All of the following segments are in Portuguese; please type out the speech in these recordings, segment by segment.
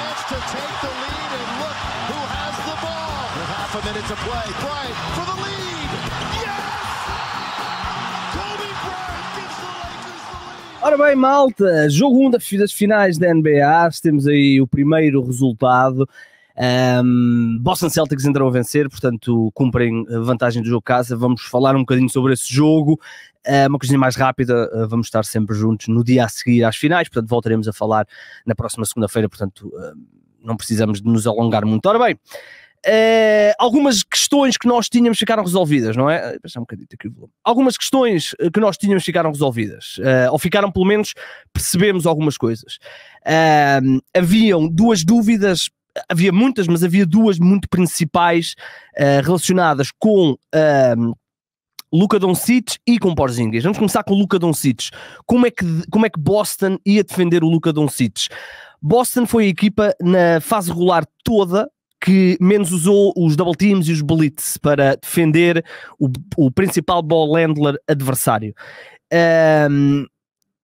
chance to take the lead, and look who has the ball. With half a minute to play, Bryant for the lead. Yes! Kobe Bryant gives the Lakers the lead. Ora bem, malta, jogo 1 um das finais da NBA, temos aí o primeiro resultado. Um, Boston Celtics entrou a vencer, portanto cumprem a vantagem do jogo casa. Vamos falar um bocadinho sobre esse jogo. Ah, uma coisinha mais rápida, ah, vamos estar sempre juntos no dia a seguir às finais, portanto voltaremos a falar na próxima segunda-feira, portanto ah, não precisamos de nos alongar muito. Ora bem, algumas questões que nós tínhamos ficaram resolvidas, não é? Deixa um bocadinho aqui o volume. Algumas questões que nós tínhamos ficaram resolvidas, ou ficaram pelo menos percebemos algumas coisas. haviam duas dúvidas havia muitas, mas havia duas muito principais uh, relacionadas com um, ehm, Luca Doncic e com Porzingis. Vamos começar com o Luca Doncic. Como é que, como é que Boston ia defender o Luca Doncic? Boston foi a equipa na fase regular toda que menos usou os double teams e os blitz para defender o, o principal ball handler adversário. Um, ehm,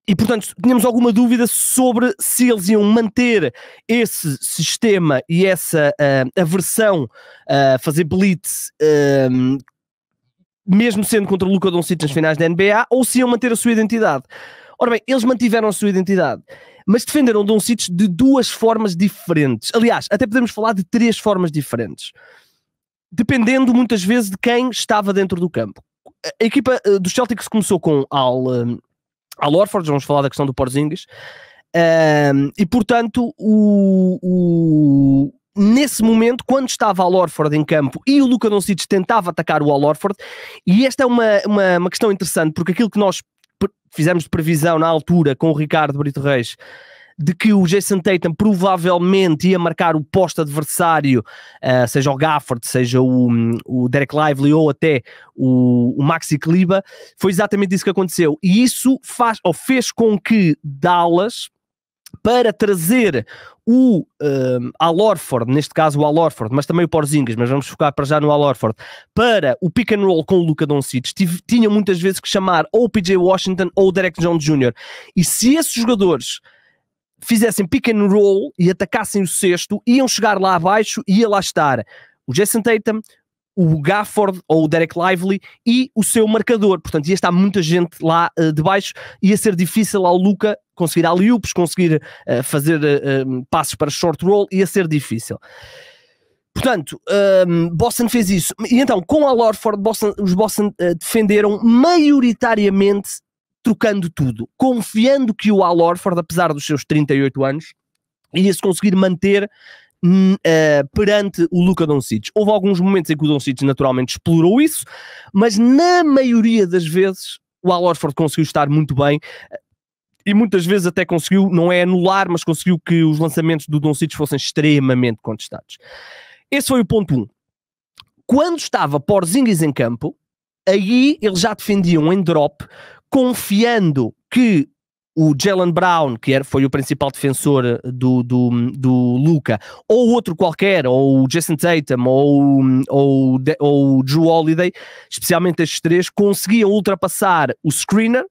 e, portanto, tínhamos alguma dúvida sobre se eles iam manter esse sistema e essa uh, aversão a uh, fazer blitz, uh, mesmo sendo contra o Luca Doncic nas finais da NBA, ou se iam manter a sua identidade. Ora bem, eles mantiveram a sua identidade, mas defenderam Doncic de duas formas diferentes. Aliás, até podemos falar de três formas diferentes, dependendo muitas vezes de quem estava dentro do campo. A equipa ah, dos Celtics começou com Al ao Lorford, vamos falar da questão do Porzingis. Um, e portanto, o, o, nesse momento, quando estava a Lorford em campo e o Luca Doncic tentava atacar o Lorford, e esta é uma, uma, uma questão interessante, porque aquilo que nós fizemos de previsão na altura com o Ricardo Brito Reis de que o Jason Tatum provavelmente ia marcar o posto adversário, uh, seja o Gafford, seja o, hum, o Derek Lively ou até o, o Maxi Kliba, foi exatamente isso que aconteceu. E isso faz, ou fez com que Dallas, para trazer o um, Al Orford, neste caso o Al Orford, mas também o Porzingas, mas vamos focar para já no Al Orford, para o pick and roll com o Luca Doncic, tinha muitas vezes que chamar ou o PJ Washington ou o Derek Jones Jr. E se esses jogadores fizessem pick and roll e atacassem o sexto, iam chegar lá abaixo e ia lá estar o Jason Tatum, o Gafford ou o Derek Lively e o seu marcador. Portanto, ia estar muita gente lá uh, eh, debaixo, ia ser difícil ao Luca conseguir alley conseguir uh, fazer uh, eh, passos para short roll, ia ser difícil. Portanto, um, ehm, Boston fez isso. E então, com a Lorford, Boston, os Boston uh, defenderam maioritariamente trocando tudo, confiando que o Al Orford, apesar dos seus 38 anos, iria se conseguir manter Uh, perante o Luca Doncic. Houve alguns momentos em que o Doncic naturalmente explorou isso, mas na maioria das vezes o Al Orford conseguiu estar muito bem eh, e muitas vezes até conseguiu, não é anular, mas conseguiu que os lançamentos do Doncic fossem extremamente contestados. Esse foi o ponto 1. Um. Quando estava Porzingis em campo, aí eles já defendiam em drop confiando que o Jalen Brown, que era, foi o principal defensor eh, do, do, do Luca, ou outro qualquer, ou o Jason Tatum, ou, hum, ou, ou o Drew Holiday, especialmente estes três, conseguiam ultrapassar o screener,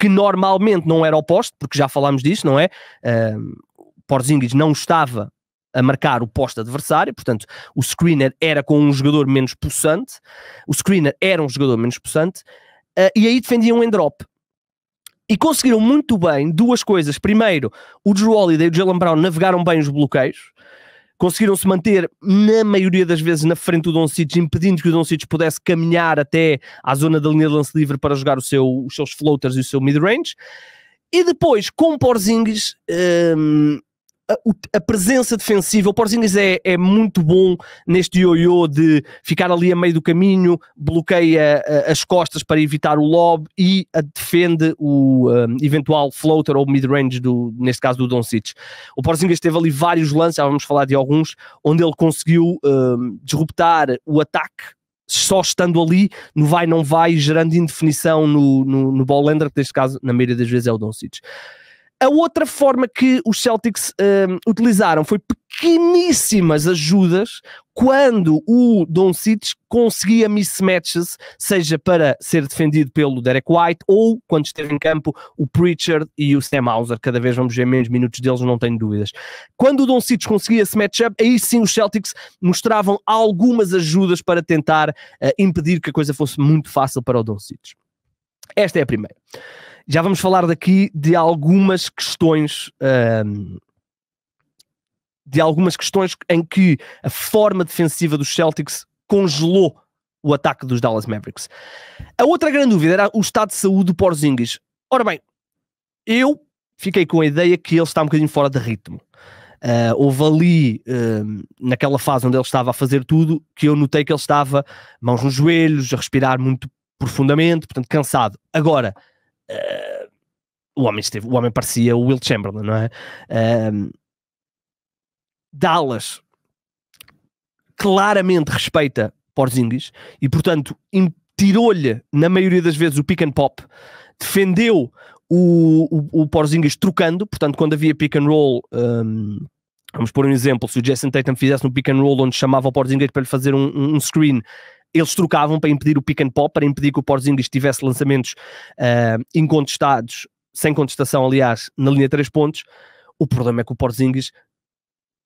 que normalmente não era oposto, porque já falámos disso, não é? Hum, Porzingis não estava a marcar o posto adversário, portanto, o screener era com um jogador menos possante, o screener era um jogador menos possante, Uh, e aí defendiam em drop. E conseguiram muito bem duas coisas. Primeiro, o Drew Holiday e o Jalen Brown navegaram bem os bloqueios, conseguiram se manter, na maioria das vezes, na frente do Doncic, impedindo que o Doncic pudesse caminhar até à zona da linha de lance livre para jogar o seu, os seus floaters e o seu mid-range. E depois, com porzingis, um, a, presença defensiva. O Porzingis é, é muito bom neste ioiô de ficar ali a meio do caminho, bloqueia eh, as costas para evitar o lob e defende o um, eh, eventual floater ou mid-range, neste caso do Doncic. O Porzingis teve ali vários lances, já vamos falar de alguns, onde ele conseguiu um, eh, disruptar o ataque só estando ali, no vai, não vai, gerando indefinição no, no, no ball lander, que neste caso, na maioria das vezes, é o Doncic. A outra forma que os Celtics um, utilizaram foi pequeníssimas ajudas quando o Don Cites conseguia mismatches, seja para ser defendido pelo Derek White ou quando esteve em campo o Pritchard e o Sam Hauser. Cada vez vamos ver menos minutos deles, não tenho dúvidas. Quando o Don Cites conseguia esse matchup, aí sim os Celtics mostravam algumas ajudas para tentar uh, impedir que a coisa fosse muito fácil para o Don Cites. Esta é a primeira. Já vamos falar daqui de algumas questões. Um, de algumas questões em que a forma defensiva dos Celtics congelou o ataque dos Dallas Mavericks. A outra grande dúvida era o estado de saúde do Porzingis. Ora bem, eu fiquei com a ideia que ele está um bocadinho fora de ritmo. Uh, houve ali, uh, naquela fase onde ele estava a fazer tudo, que eu notei que ele estava mãos nos joelhos, a respirar muito profundamente, portanto cansado. Agora, Uh, o homem esteve, o homem parecia o Will Chamberlain, não é? Dallas claramente respeita Porzingis e, portanto, tirou-lhe, na maioria das vezes, o pick and pop, defendeu o, o, o Porzingis trocando, portanto, quando havia pick and roll. Um, vamos pôr um exemplo, se o Jason Tatum fizesse um pick and roll onde chamava o Porzingis para lhe fazer um, um screen, eles trocavam para impedir o pick and pop, para impedir que o Porzingis tivesse lançamentos uh, incontestados, sem contestação, aliás, na linha de 3 pontos. O problema é que o Porzingis,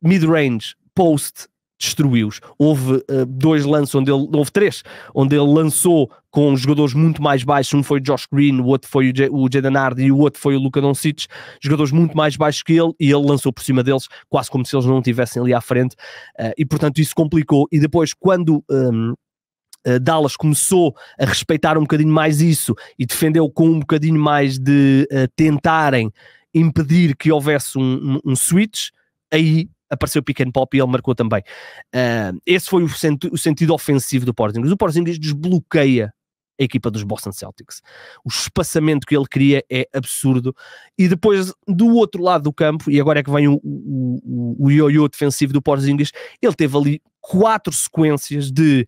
mid-range, post, destruiu-os. Houve uh, dois lances onde ele, houve três, onde ele lançou com jogadores muito mais baixos. Um foi o Josh Green, o outro foi o Jaden Hardy e o outro foi o Luca Doncic, jogadores muito mais baixos que ele e ele lançou por cima deles, quase como se eles não estivessem ali à frente. Uh, e portanto isso complicou. E depois quando um, eh, Dallas começou a respeitar um bocadinho mais isso e defendeu com um bocadinho mais de uh, tentarem impedir que houvesse um, um, um switch, aí apareceu o pick and pop e ele marcou também. Uh, esse foi o, o, sentido ofensivo do Porzingis. O Porzingis desbloqueia a equipa dos Boston Celtics. O espaçamento que ele cria é absurdo. E depois, do outro lado do campo, e agora é que vem o, o, o ioiô defensivo do Porzingis, ele teve ali quatro sequências de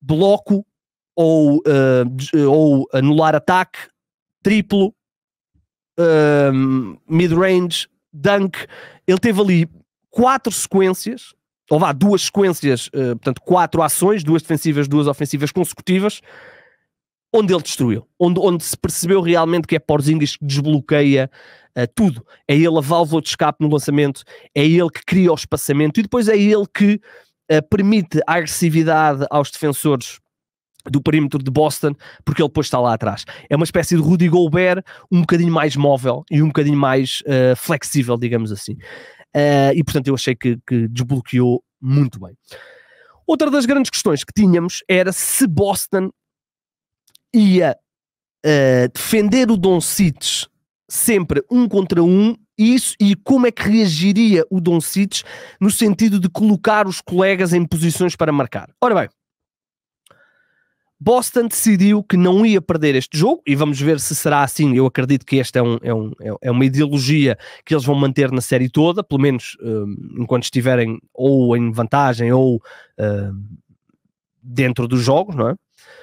bloco ou, uh, ou anular ataque, triplo, um, ehm, mid-range, dunk. Ele teve ali quatro sequências, ou vá, duas sequências, uh, portanto, quatro ações, duas defensivas, duas ofensivas consecutivas, onde ele destruiu, onde, onde se percebeu realmente que é Porzingis que desbloqueia uh, tudo. É ele a válvula de escape no lançamento, é ele que cria o espaçamento e depois é ele que eh, permite a agressividade aos defensores do perímetro de Boston, porque ele depois está lá atrás. É uma espécie de Rudy Gobert um bocadinho mais móvel e um bocadinho mais uh, flexível, digamos assim. Uh, e portanto eu achei que, que, desbloqueou muito bem. Outra das grandes questões que tínhamos era se Boston ia uh, defender o Don Cites sempre um contra um isso e como é que reagiria o Doncic no sentido de colocar os colegas em posições para marcar. Ora bem, Boston decidiu que não ia perder este jogo e vamos ver se será assim. Eu acredito que esta é, um, é, um, é uma ideologia que eles vão manter na série toda, pelo menos um, enquanto estiverem ou em vantagem ou hum, dentro dos jogos, não é?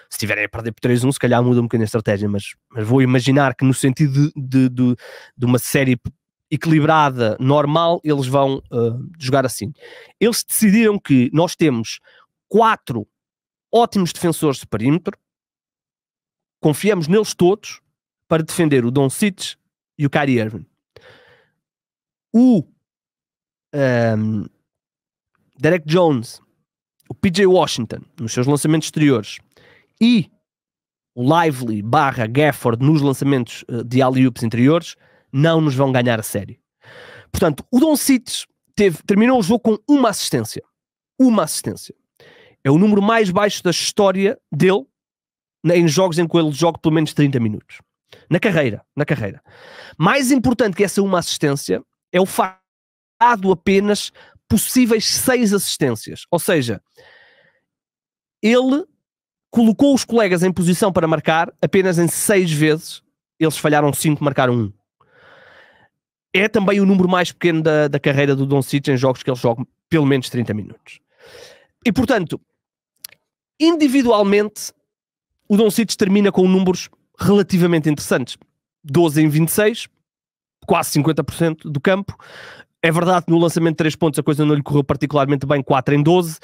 Se estiverem a perder por 3-1, se calhar muda um bocadinho a estratégia, mas, mas vou imaginar que no sentido de, de, de, de uma série equilibrada, normal, eles vão uh, jogar assim. Eles decidiram que nós temos quatro ótimos defensores de perímetro, confiamos neles todos para defender o Don Cites e o Kyrie Irving. O um, ehm, Derek Jones, o PJ Washington nos seus lançamentos exteriores e o Lively barra Gafford nos lançamentos eh, de alley-oops interiores não nos vão ganhar a sério. Portanto, o Don Cites teve, terminou o jogo com uma assistência. Uma assistência. É o número mais baixo da história dele em jogos em que ele joga pelo menos 30 minutos. Na carreira, na carreira. Mais importante que essa uma assistência é o fato apenas possíveis seis assistências. Ou seja, ele colocou os colegas em posição para marcar apenas em seis vezes. Eles falharam cinco, marcaram um é também o número mais pequeno da, da carreira do Don City em jogos que ele joga pelo menos 30 minutos. E portanto, individualmente, o Don City termina com números relativamente interessantes: 12 em 26, quase 50% do campo. É verdade que no lançamento de 3 pontos a coisa não lhe correu particularmente bem, 4 em 12.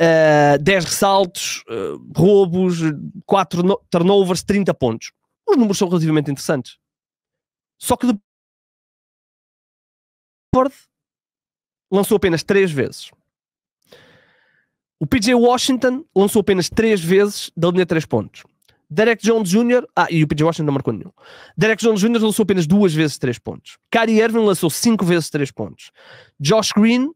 Uh, 10 ressaltos, uh, roubos, 4 turnovers, 30 pontos. Os números são relativamente interessantes. Só que depois. Shepard lançou apenas 3 vezes. O PJ Washington lançou apenas 3 vezes da linha de 3 pontos. Derek Jones Jr. Ah, e o PJ Washington não marcou nenhum. Derek Jones Jr. lançou apenas duas vezes três pontos. Kyrie Irving lançou cinco vezes três pontos. Josh Green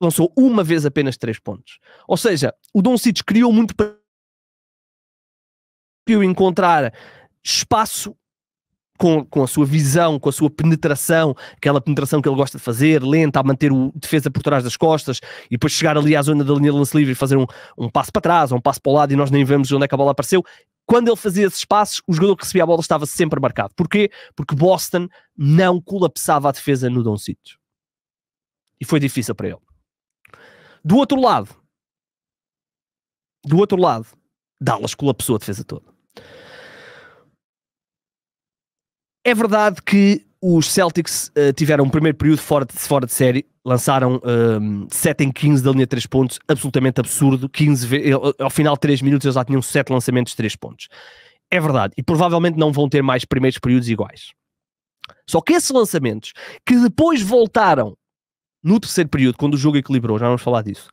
lançou uma vez apenas três pontos. Ou seja, o Don Cites criou muito para encontrar espaço com, com a sua visão, com a sua penetração, aquela penetração que ele gosta de fazer, lenta, a manter o defesa por trás das costas e depois chegar ali à zona da linha de lance livre e fazer um, um passo para trás, um passo para o lado e nós nem vemos onde é que a bola apareceu. Quando ele fazia esses passos, o jogador que recebia a bola estava sempre marcado. Porquê? Porque Boston não colapsava a defesa no Doncito. E foi difícil para ele. Do outro lado, do outro lado, Dallas colapsou a defesa toda. É verdade que os Celtics uh, tiveram um primeiro período fora de, fora de série, lançaram um, ehm, 7 em 15 da linha de 3 pontos, absolutamente absurdo. 15 eh, eh, ao final de 3 minutos eles já tinham 7 lançamentos de 3 pontos. É verdade, e provavelmente não vão ter mais primeiros períodos iguais. Só que esses lançamentos, que depois voltaram no terceiro período, quando o jogo equilibrou, já vamos falar disso,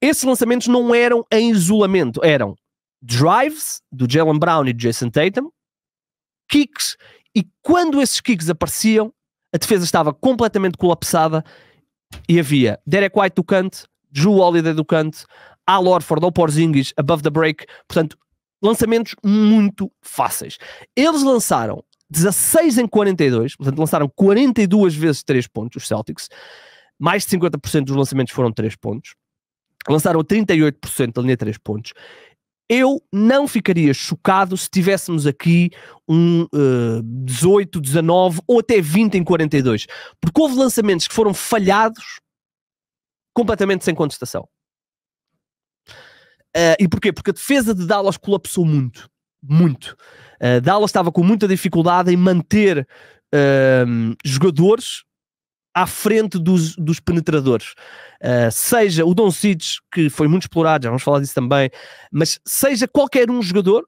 esses lançamentos não eram em isolamento, eram drives do Jalen Brown e do Jason Tatum, kicks, e quando esses kicks apareciam, a defesa estava completamente colapsada e havia Derek White do canto, Drew Holiday do canto, Al Orford ou Porzingis above the break, portanto, lançamentos muito fáceis. Eles lançaram 16 em 42, portanto, lançaram 42 vezes 3 pontos os Celtics. Mais de 50% dos lançamentos foram 3 pontos. Lançaram 38% da linha 3 pontos. Eu não ficaria chocado se tivéssemos aqui um uh, 18, 19 ou até 20 em 42, porque houve lançamentos que foram falhados completamente sem contestação. Uh, e porquê? Porque a defesa de Dallas colapsou muito. Muito. Uh, Dallas estava com muita dificuldade em manter uh, jogadores à frente dos, dos penetradores. Uh, seja o Don Cides, que foi muito explorado, já vamos falar disso também, mas seja qualquer um jogador,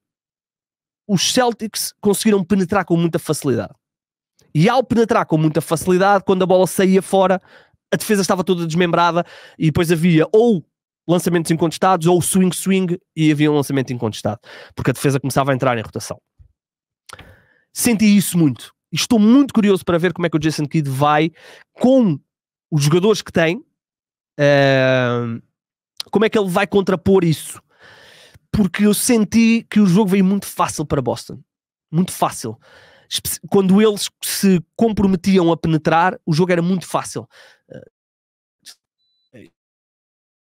os Celtics conseguiram penetrar com muita facilidade. E ao penetrar com muita facilidade, quando a bola saía fora, a defesa estava toda desmembrada e depois havia ou lançamentos incontestados ou swing swing e havia um lançamento incontestado, porque a defesa começava a entrar em rotação. Senti isso muito estou muito curioso para ver como é que o Jason Kidd vai com os jogadores que tem, uh, como é que ele vai contrapor isso. Porque eu senti que o jogo veio muito fácil para Boston. Muito fácil. Quando eles se comprometiam a penetrar, o jogo era muito fácil.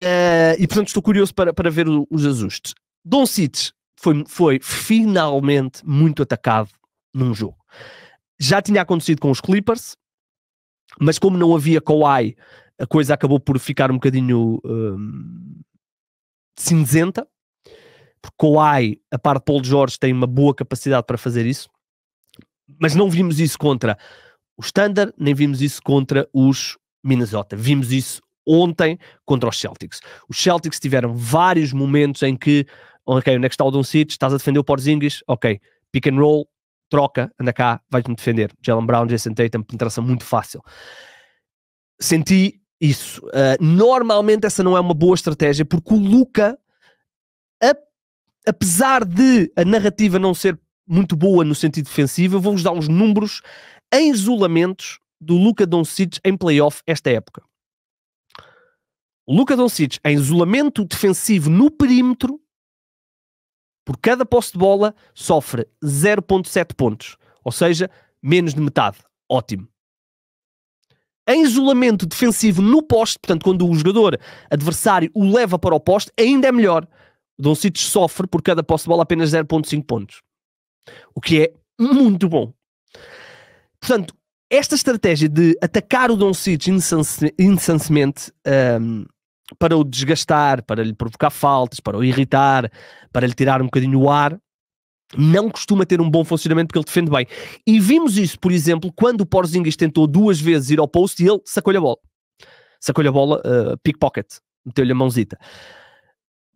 Uh, e portanto estou curioso para, para ver os ajustes. Don Cites foi, foi finalmente muito atacado num jogo. Já tinha acontecido com os Clippers, mas como não havia Kawhi, a coisa acabou por ficar um bocadinho um, cinzenta. Porque Kawhi, a par de Paul George, tem uma boa capacidade para fazer isso. Mas não vimos isso contra o Standard, nem vimos isso contra os Minnesota. Vimos isso ontem contra os Celtics. Os Celtics tiveram vários momentos em que, ok, onde é que está o Doncic? Estás a defender o Porzingis? Ok, pick and roll, troca, anda cá, vais-me defender. Jalen Brown, Jason Tatum, penetração muito fácil. Senti isso. Uh, normalmente essa não é uma boa estratégia, porque o Luca, apesar de a narrativa não ser muito boa no sentido defensivo, eu vou-vos dar uns números em isolamentos do Luca Doncic em playoff esta época. O Luca Doncic em isolamento defensivo no perímetro por cada posse de bola, sofre 0.7 pontos, ou seja, menos de metade. Ótimo. Em isolamento defensivo no poste, portanto, quando o jogador adversário o leva para o poste, ainda é melhor. Doncic sofre por cada posse de bola apenas 0.5 pontos, o que é muito bom. Portanto, esta estratégia de atacar o Doncic incessantemente um, para o desgastar, para lhe provocar faltas, para o irritar, para lhe tirar um bocadinho o ar, não costuma ter um bom funcionamento porque ele defende bem. E vimos isso, por exemplo, quando o Porzingis tentou duas vezes ir ao post e ele sacou-lhe a bola. Sacou-lhe a bola, uh, pickpocket, meteu-lhe a mãozita.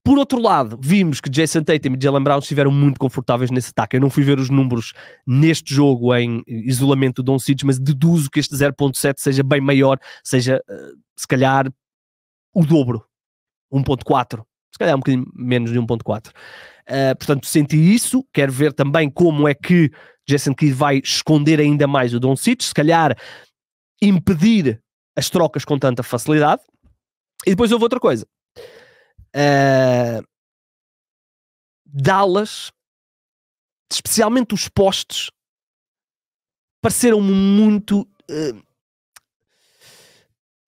Por outro lado, vimos que Jason Tatum e Jalen Brown estiveram muito confortáveis nesse ataque. Eu não fui ver os números neste jogo em isolamento do Cid, mas deduzo que este 0.7 seja bem maior, seja uh, se calhar o dobro, 1.4, se calhar um bocadinho menos de 1.4. Uh, ah, portanto, senti isso, quero ver também como é que Jason Kidd vai esconder ainda mais o Doncic, se calhar impedir as trocas com tanta facilidade. E depois houve outra coisa. Uh, Dallas, especialmente os postes, pareceram-me muito uh,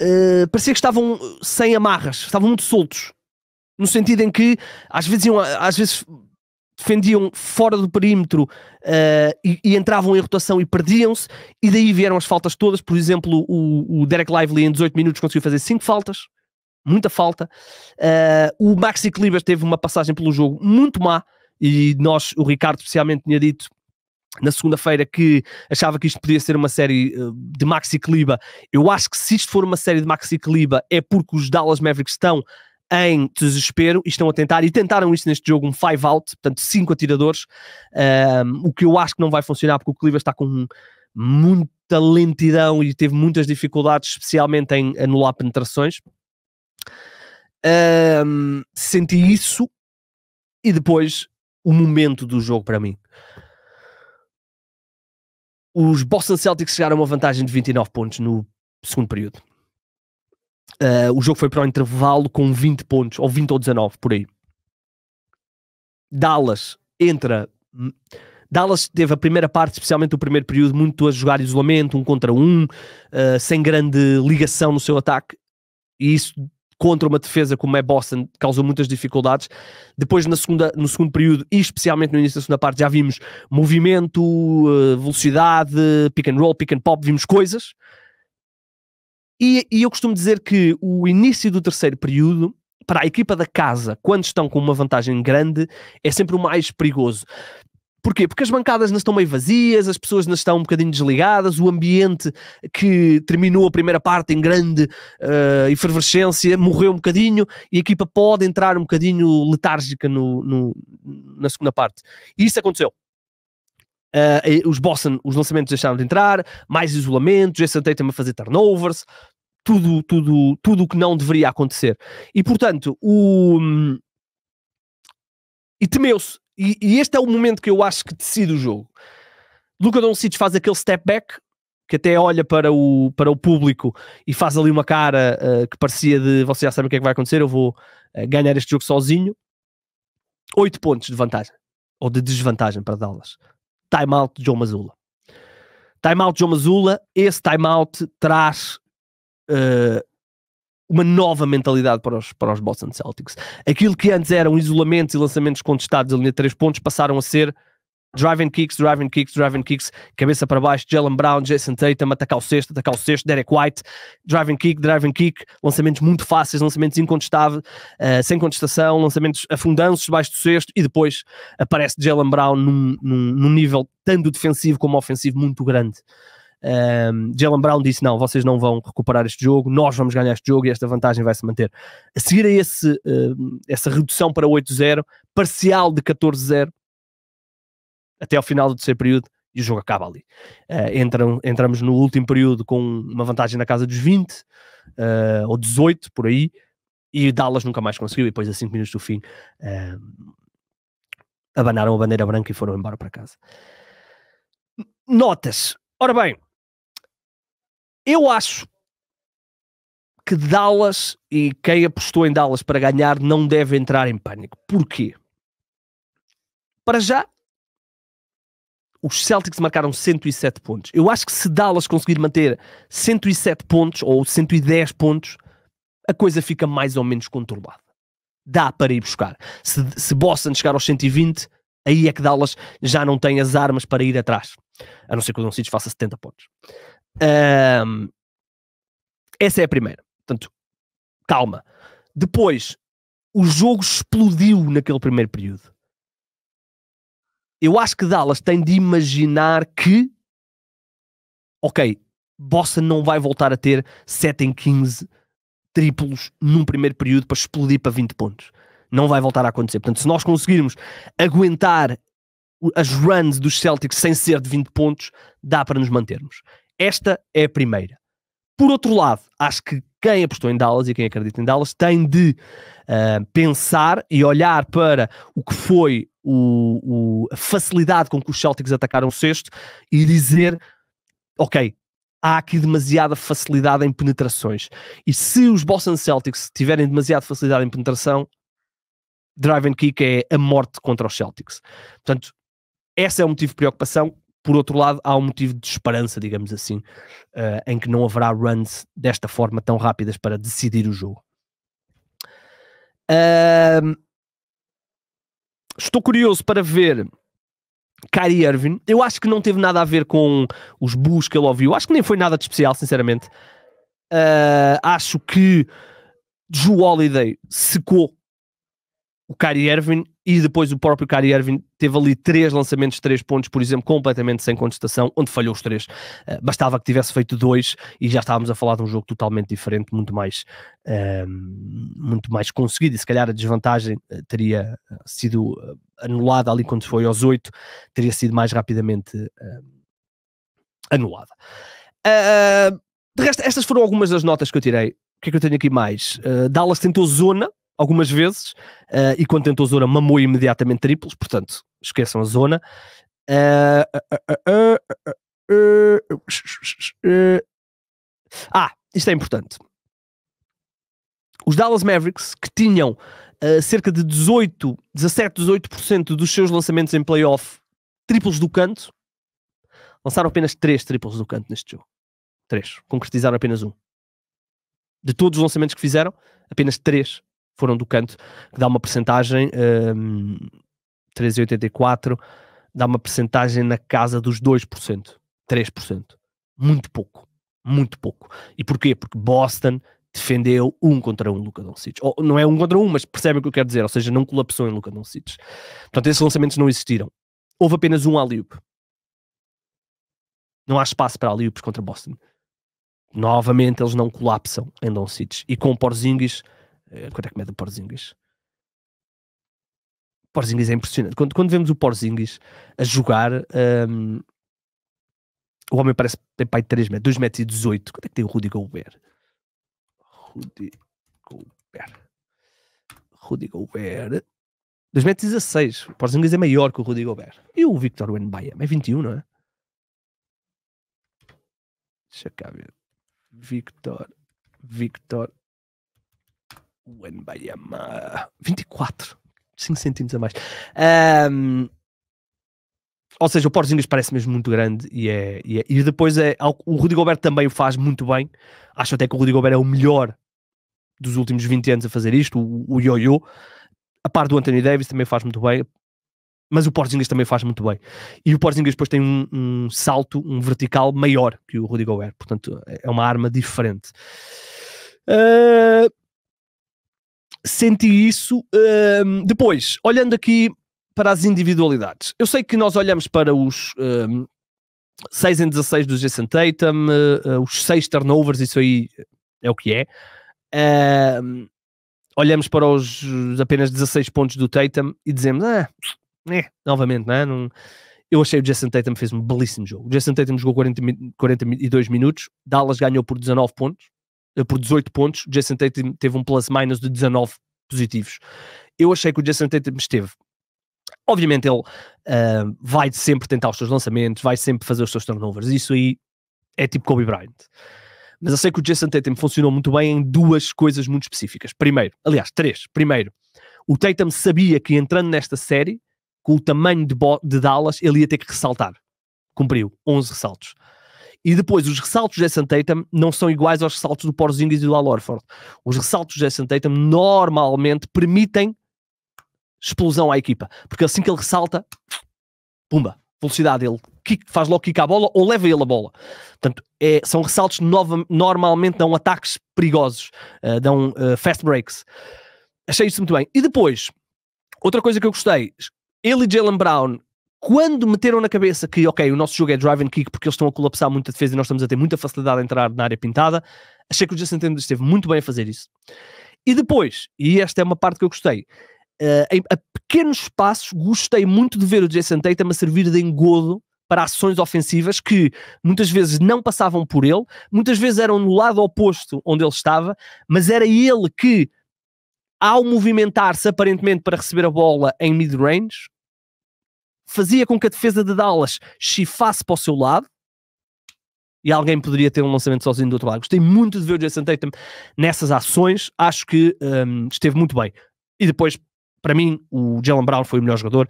eh, parecia que estavam eh, sem amarras, estavam muito soltos. No sentido em que às vezes, iam, às vezes defendiam fora do perímetro uh, e, e, entravam em rotação e perdiam-se, e daí vieram as faltas todas. Por exemplo, o, o Derek Lively em 18 minutos conseguiu fazer 5 faltas, muita falta. Uh, o Maxi Clivers teve uma passagem pelo jogo muito má, e nós, o Ricardo especialmente, tinha dito na segunda-feira que achava que isto podia ser uma série eh, de Maxi Cliba. Eu acho que se isto for uma série de Maxi Cliba é porque os Dallas Mavericks estão em desespero e estão a tentar, e tentaram isto neste jogo, um five out, portanto cinco atiradores, um, ehm, o que eu acho que não vai funcionar porque o Kliba está com muita lentidão e teve muitas dificuldades, especialmente em anular penetrações. Um, ehm, senti isso e depois o momento do jogo para mim. Os Boston Celtics chegaram a uma vantagem de 29 pontos no segundo período. Uh, o jogo foi para o intervalo com 20 pontos, ou 20 ou 19, por aí. Dallas entra. Hum, Dallas teve a primeira parte, especialmente o primeiro período, muito a jogar isolamento, um contra um, uh, sem grande ligação no seu ataque. E isso contra uma defesa como é Boston, causou muitas dificuldades. Depois, na segunda, no segundo período, e especialmente no início da segunda parte, já vimos movimento, eh, velocidade, pick and roll, pick and pop, vimos coisas. E, e eu costumo dizer que o início do terceiro período, para a equipa da casa, quando estão com uma vantagem grande, é sempre o mais perigoso. Porquê? Porque as bancadas não estão meio vazias, as pessoas não estão um bocadinho desligadas, o ambiente que terminou a primeira parte em grande uh, efervescência morreu um bocadinho e a equipa pode entrar um bocadinho letárgica no, no na segunda parte. E isso aconteceu. Uh, os Boston, os lançamentos deixaram de entrar, mais isolamento, Jason Tatum a fazer turnovers, tudo, tudo, tudo o que não deveria acontecer. E portanto, o. Hum, e temeu-se e, e, este é o momento que eu acho que decide o jogo. Luca Doncic faz aquele step back, que até olha para o, para o público e faz ali uma cara uh, que parecia de você já sabe o que é que vai acontecer, eu vou uh, ganhar este jogo sozinho. Oito pontos de vantagem, ou de desvantagem para Dallas. Timeout de João Mazula. Timeout de João Mazula, esse timeout traz uh, uma nova mentalidade para os, para os Boston Celtics. Aquilo que antes eram isolamentos e lançamentos contestados a linha de 3 pontos passaram a ser driving kicks, driving kicks, driving kicks, cabeça para baixo, Jalen Brown, Jason Tatum, atacar o sexto, atacar o sexto, Derek White, driving kick, driving kick, lançamentos muito fáceis, lançamentos incontestáveis, uh, sem contestação, lançamentos afundanços debaixo do sexto e depois aparece Jalen Brown num, num, num nível tanto defensivo como ofensivo muito grande. Um, Jalen Brown disse: Não, vocês não vão recuperar este jogo, nós vamos ganhar este jogo e esta vantagem vai se manter. A seguir a esse, uh, essa redução para 8-0, parcial de 14-0, até ao final do terceiro período, e o jogo acaba ali. Uh, entram, entramos no último período com uma vantagem na casa dos 20 uh, ah, ou 18 por aí, e Dallas nunca mais conseguiu. E depois, a 5 minutos do fim, uh, abanaram a bandeira branca e foram embora para casa. Notas. Ora bem, eu acho que Dallas e quem apostou em Dallas para ganhar não deve entrar em pânico. Porquê? Para já, os Celtics marcaram 107 pontos. Eu acho que se Dallas conseguir manter 107 pontos ou 110 pontos, a coisa fica mais ou menos controlada. Dá para ir buscar. Se, se Boston chegar aos 120, aí é que Dallas já não tem as armas para ir atrás. A não ser que o Doncic faça 70 pontos. Um, essa é a primeira. Portanto, calma. Depois, o jogo explodiu naquele primeiro período. Eu acho que Dallas tem de imaginar que, ok, Bossa não vai voltar a ter 7 em 15 triplos num primeiro período para explodir para 20 pontos. Não vai voltar a acontecer. Portanto, se nós conseguirmos aguentar as runs dos Celtics sem ser de 20 pontos, dá para nos mantermos. Esta é a primeira. Por outro lado, acho que quem apostou em Dallas e quem acredita em Dallas tem de uh, pensar e olhar para o que foi o, o, a facilidade com que os Celtics atacaram o sexto e dizer: ok, há aqui demasiada facilidade em penetrações. E se os Boston Celtics tiverem demasiada facilidade em penetração, drive and kick é a morte contra os Celtics. Portanto, esse é o motivo de preocupação por outro lado, há um motivo de esperança, digamos assim, uh, em que não haverá runs desta forma tão rápidas para decidir o jogo. Uh, estou curioso para ver Kyrie Irving. Eu acho que não teve nada a ver com os bus que ele ouviu. Acho que nem foi nada de especial, sinceramente. Uh, acho que Joe Holiday secou o Kyrie Irving e depois o próprio Kyrie Irving teve ali três lançamentos de três pontos, por exemplo, completamente sem contestação, onde falhou os três. Eh, bastava que tivesse feito dois e já estávamos a falar de um jogo totalmente diferente, muito mais, ehm, muito mais conseguido. E se calhar a desvantagem eh, teria eh, sido anulada ali quando foi aos oito, teria sido mais rapidamente ehm, anulada. de resto, estas foram algumas das notas que eu tirei. O que é que eu tenho aqui mais? Dallas tentou zona algumas vezes uh, e quando tentou zona mamou imediatamente triplos, portanto esqueçam a zona. Ah, isto é importante. Os Dallas Mavericks, que tinham uh, cerca de 18, 17, 18% dos seus lançamentos em playoff triplos do canto, lançaram apenas 3 triplos do canto neste jogo. 3. Concretizaram apenas um. De todos os lançamentos que fizeram, apenas 3 foram do canto, que dá uma percentagem, um, 13,84, dá uma percentagem na casa dos 2%, 3%. Muito pouco, muito pouco. E porquê? Porque Boston defendeu um contra um Luka Doncic. Ou, não é um contra um, mas percebem o que eu quero dizer, ou seja, não colapsou em Luka Doncic. Portanto, esses lançamentos não existiram. Houve apenas um alley Não há espaço para alley contra Boston. Novamente, eles não colapsam em Doncic. E com o Porzingis eh, quanto é que mede o Porzingis? Porzingis é impressionante. Quando, quando vemos o Porzingis a jogar, um, o homem parece tem pai de 3 metros, 2 metros e 18. Quanto é que tem o Rudy Gobert? Rudy Gobert. Rudy Gobert. 2 metros e 16. O Porzingis é maior que o Rudy Gobert. E o Victor Wenbayama é 21, não é? Deixa cá ver. Victor. Victor o Wembanyama. 24. 5 centímetros a mais. Um, ou seja, o Porzingis parece mesmo muito grande e, é, e, é, e depois é, o Rudy Gobert também o faz muito bem. Acho até que o Rudy Gobert é o melhor dos últimos 20 anos a fazer isto, o Yo-Yo. A par do Anthony Davis também faz muito bem, mas o Porzingis também faz muito bem. E o Porzingis depois tem um, um salto, um vertical maior que o Rudy Gobert. Portanto, é, é uma arma diferente. Uh, senti isso. Um, depois, olhando aqui para as individualidades, eu sei que nós olhamos para os um, 6 em 16 do Jason Tatum, uh, uh, os 6 turnovers, isso aí é o que é. Uh, olhamos para os apenas 16 pontos do Tatum e dizemos, ah, é, novamente, não, é? não eu achei o Jason Tatum fez um belíssimo jogo. O Jason Tatum jogou 40, 42 minutos, Dallas ganhou por 19 pontos, eh, por 18 pontos, Jason Tatum teve um plus-minus de 19 positivos. Eu achei que o Jason Tatum esteve. Obviamente ele uh, vai sempre tentar os seus lançamentos, vai sempre fazer os seus turnovers, isso aí é tipo Kobe Bryant. Mas eu sei que o Jason Tatum funcionou muito bem em duas coisas muito específicas. Primeiro, aliás, três. Primeiro, o Tatum sabia que entrando nesta série, com o tamanho de, de Dallas, ele ia ter que ressaltar. Cumpriu 11 ressaltos. E depois, os ressaltos de Jason Tatum não são iguais aos ressaltos do Porzingis e do Al Orford. Os ressaltos de Jason Tatum normalmente permitem explosão à equipa. Porque assim que ele ressalta, pumba, velocidade, ele kick, faz logo kick à bola ou leva ele a bola. Portanto, é, são ressaltos que nova, normalmente dão ataques perigosos, uh, dão uh, fast breaks. Achei isso muito bem. E depois, outra coisa que eu gostei, ele e Jalen Brown quando meteram na cabeça que, ok, o nosso jogo é drive and kick porque eles estão a colapsar muita defesa e nós estamos a ter muita facilidade a entrar na área pintada, achei que o Jason Tendo esteve muito bem a fazer isso. E depois, e esta é uma parte que eu gostei, uh, em, a pequenos passos, gostei muito de ver o Jason Tatum a servir de engodo para ações ofensivas que muitas vezes não passavam por ele, muitas vezes eram no lado oposto onde ele estava, mas era ele que, ao movimentar-se aparentemente para receber a bola em mid-range, fazia com que a defesa de Dallas chifasse para o seu lado e alguém poderia ter um lançamento sozinho do outro lado. Gostei muito de ver o Jason Tatum nessas ações, acho que um, esteve muito bem. E depois, para mim, o Jalen Brown foi o melhor jogador.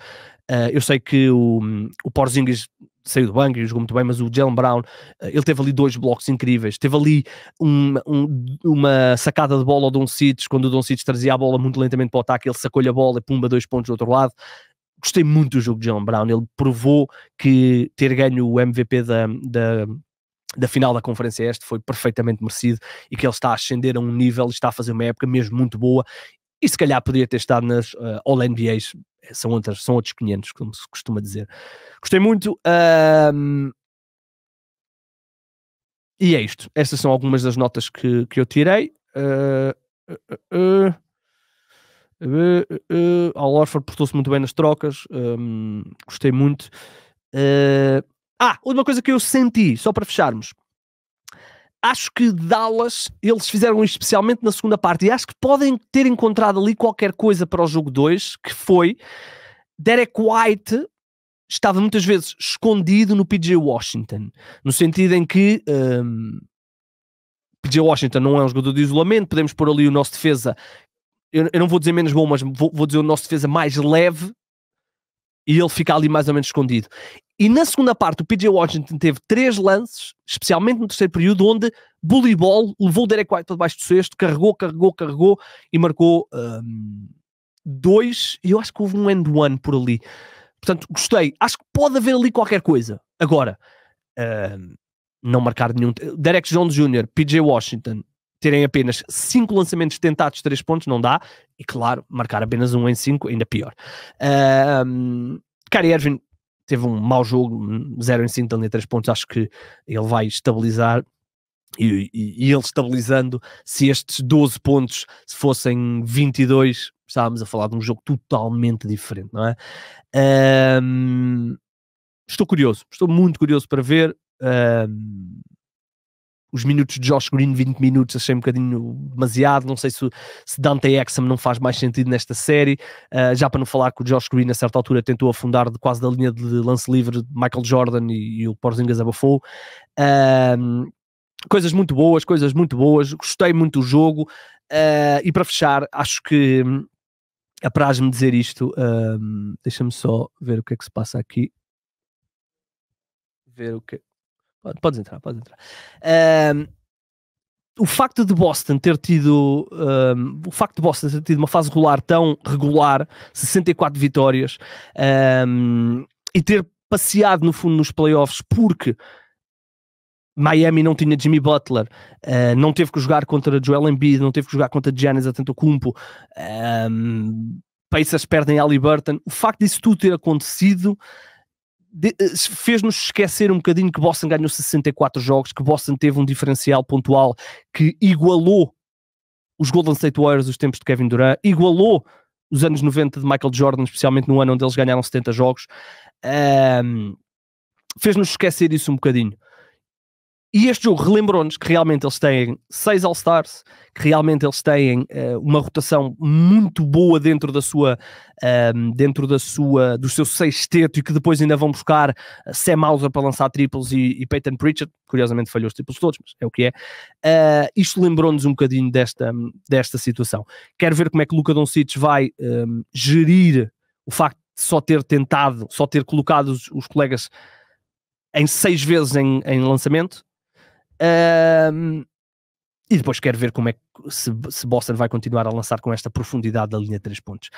Uh, eu sei que o, hum, o Porzingis saiu do banco e jogou muito bem, mas o Jalen Brown, ah, ele teve ali dois blocos incríveis, teve ali um, um, uma sacada de bola ao Don Cites, quando o Don Cites trazia a bola muito lentamente para o ataque, ele sacou-lhe a bola e pumba, dois pontos do outro lado, Gostei muito do jogo de John Brown. Ele provou que ter ganho o MVP da, da, da final da Conferência Este foi perfeitamente merecido e que ele está a ascender a um nível, está a fazer uma época mesmo muito boa e se calhar poderia ter estado nas uh, eh, All-NBAs, eh, são, outras, são outros 500, como se costuma dizer. Gostei muito. Um... e é isto. Estas são algumas das notas que, que eu tirei. Uh, uh, Uh, eh, eh, eh, Al Orford portou-se muito bem nas trocas, um, ehm, gostei muito. Uh, ah, uma coisa que eu senti, só para fecharmos. Acho que Dallas, eles fizeram especialmente na segunda parte, e acho que podem ter encontrado ali qualquer coisa para o jogo 2, que foi Derek White estava muitas vezes escondido no PJ Washington, no sentido em que um, ehm, PJ Washington não é um jogador de isolamento, podemos pôr ali o nosso defesa eu, eu não vou dizer menos bom, mas vou, vou dizer o nosso defesa mais leve e ele fica ali mais ou menos escondido. E na segunda parte, o PJ Washington teve três lances, especialmente no terceiro período, onde bully ball levou o Derek White para debaixo do sexto, carregou, carregou, carregou e marcou um, dois. E eu acho que houve um end one por ali. Portanto, gostei. Acho que pode haver ali qualquer coisa. Agora, um, não marcar nenhum. Derek Jones Jr., PJ Washington, terem apenas 5 lançamentos tentados, 3 pontos, não dá. E claro, marcar apenas um em 5, ainda pior. Uh, Ervin teve um mau jogo, 0 em 5, dando 3 pontos. Acho que ele vai estabilizar. E, e, e, ele estabilizando, se estes 12 pontos fossem 22, estávamos a falar de um jogo totalmente diferente, não é? Um, estou curioso, estou muito curioso para ver. Um, os minutos de Josh Green, 20 minutos, achei um bocadinho demasiado. Não sei se, se Dante Exum não faz mais sentido nesta série. Uh, já para não falar que o Josh Green, a certa altura, tentou afundar de, quase da linha de lance livre de Michael Jordan e, e o Porzingas abafou. Uh, coisas muito boas, coisas muito boas. Gostei muito do jogo. Uh, e para fechar, acho que apraz-me dizer isto. Um, Deixa-me só ver o que é que se passa aqui. Ver o que. Podes entrar, podes entrar. Um, o facto de Boston ter tido um, o facto de Boston ter tido uma fase regular tão regular, 64 vitórias um, e ter passeado no fundo nos playoffs porque Miami não tinha Jimmy Butler, uh, não teve que jogar contra Joel Embiid, não teve que jogar contra Giannis Antetokounmpo, um, Pacers perdem Burton. O facto disso tudo ter acontecido eh, fez-nos esquecer um bocadinho que Boston ganhou 64 jogos, que Boston teve um diferencial pontual que igualou os Golden State Warriors dos tempos de Kevin Durant, igualou os anos 90 de Michael Jordan, especialmente no ano onde eles ganharam 70 jogos. Um, fez-nos esquecer isso um bocadinho. E este jogo relembrou-nos que realmente eles têm seis All-Stars, que realmente eles têm uh, uma rotação muito boa dentro da sua, ehm, dentro da sua, do seu sexteto e que depois ainda vão buscar eh, Sam Mauser para lançar triplos e, e Peyton Pritchard, curiosamente falhou os triplos todos, mas é o que é. Uh, isto lembrou-nos um bocadinho desta, desta situação. Quero ver como é que Luca Doncic vai um, ehm, gerir o facto de só ter tentado, só ter colocado os, os colegas em seis vezes em, em lançamento, um, e depois quero ver como é que se, se Boston vai continuar a lançar com esta profundidade da linha de 3 pontos.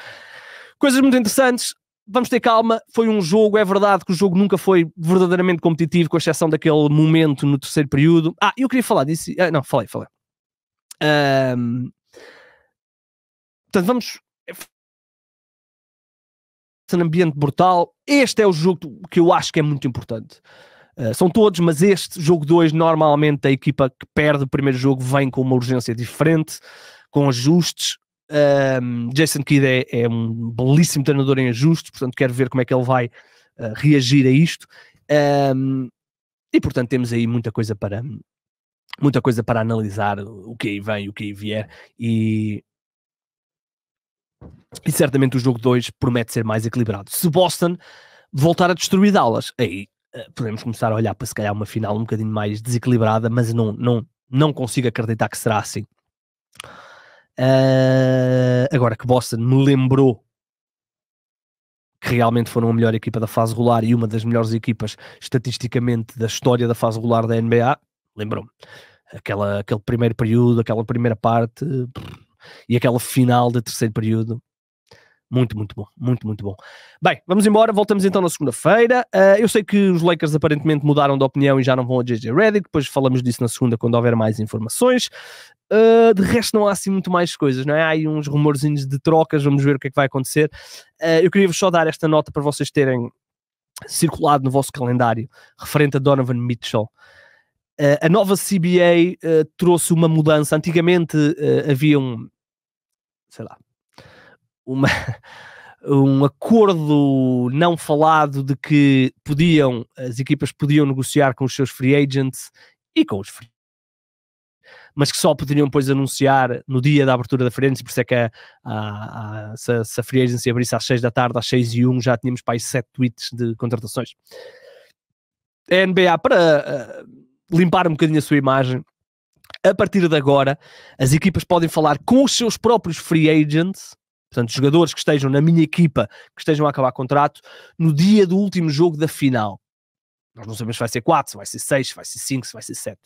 Coisas muito interessantes. Vamos ter calma. Foi um jogo, é verdade que o jogo nunca foi verdadeiramente competitivo, com exceção daquele momento no terceiro período. Ah, eu queria falar disso. Ah, não, falei, falei. Um, portanto, vamos. É um ambiente brutal. Este é o jogo que eu acho que é muito importante. Eh, são todos, mas este jogo 2, normalmente a equipa que perde o primeiro jogo vem com uma urgência diferente, com ajustes. Um, Jason Kidd é, é, um belíssimo treinador em ajustes, portanto, quero ver como é que ele vai uh, reagir a isto. Um, e portanto, temos aí muita coisa para muita coisa para analisar, o que aí vem, o que aí vier, e e certamente o jogo 2 promete ser mais equilibrado. Se Boston voltar a destruir Dallas, aí eh, podemos começar a olhar para se calhar uma final um bocadinho mais desequilibrada, mas não, não, não consigo acreditar que será assim. Uh, agora que Boston me lembrou que realmente foram a melhor equipa da fase regular e uma das melhores equipas estatisticamente da história da fase regular da NBA, lembrou-me. Aquela, aquele primeiro período, aquela primeira parte e aquela final de terceiro período muito, muito bom, muito, muito bom. Bem, vamos embora, voltamos então na segunda-feira. Uh, eu sei que os Lakers aparentemente mudaram de opinião e já não vão a JJ Reddick, depois falamos disso na segunda quando houver mais informações. Uh, de resto, não há assim muito mais coisas, não é? Há aí uns rumorzinhos de trocas, vamos ver o que é que vai acontecer. Uh, eu queria-vos só dar esta nota para vocês terem circulado no vosso calendário referente a Donovan Mitchell. a nova CBA trouxe uma mudança. Antigamente havia um, sei lá, uma, um acordo não falado de que podiam, as equipas podiam negociar com os seus free agents e com os free mas que só poderiam depois anunciar no dia da abertura da frente, por isso é que a, a, a, se, a, se a free agency abrisse às 6 da tarde, às 6 e 1, já tínhamos para aí 7 tweets de contratações. A NBA, para uh, limpar um bocadinho a sua imagem, a partir de agora, as equipas podem falar com os seus próprios free agents Portanto, jogadores que estejam na minha equipa, que estejam a acabar contrato, no dia do último jogo da final. Nós não sabemos se vai ser 4, se vai ser 6, se vai ser 5, se vai ser 7.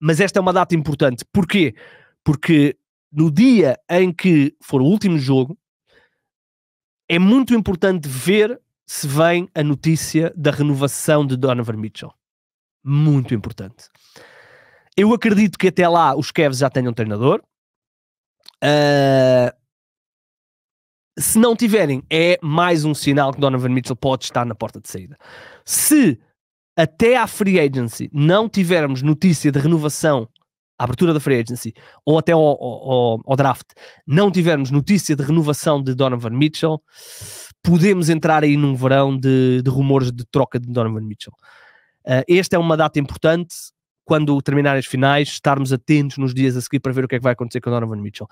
Mas esta é uma data importante. Porquê? Porque no dia em que for o último jogo, é muito importante ver se vem a notícia da renovação de Donovan Mitchell. Muito importante. Eu acredito que até lá os Cavs já tenham treinador. Uh, se não tiverem, é mais um sinal que Donovan Mitchell pode estar na porta de saída. Se até à free agency não tivermos notícia de renovação, a abertura da free agency, ou até ao, ao, ao draft, não tivermos notícia de renovação de Donovan Mitchell, podemos entrar aí num verão de, de rumores de troca de Donovan Mitchell. Uh, esta é uma data importante, quando terminarem as finais, estarmos atentos nos dias a seguir para ver o que é que vai acontecer com o Donovan Mitchell.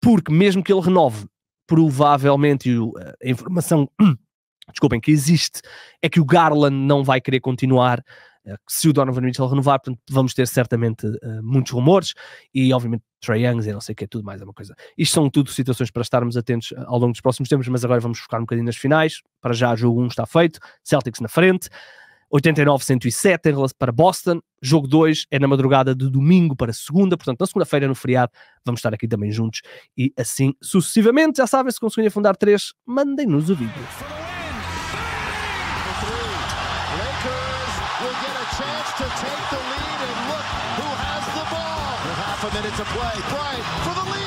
Porque mesmo que ele renove, provavelmente eh, a informação desculpem, que existe é que o Garland não vai querer continuar eh, se o Donovan Mitchell renovar, portanto, vamos ter certamente uh, muitos rumores e, obviamente, Trey Youngs e não sei o que é tudo mais é uma coisa. Isto são tudo situações para estarmos atentos ao longo dos próximos tempos, mas agora vamos focar um bocadinho nas finais. Para já, jogo 1 está feito, Celtics na frente. 89-107 para Boston. Jogo 2 é na madrugada de domingo para segunda, portanto, na segunda-feira, no feriado, vamos estar aqui também juntos e assim sucessivamente. Já sabem, se conseguirem fundar 3, mandem-nos o vídeo. minute to play. for the lead.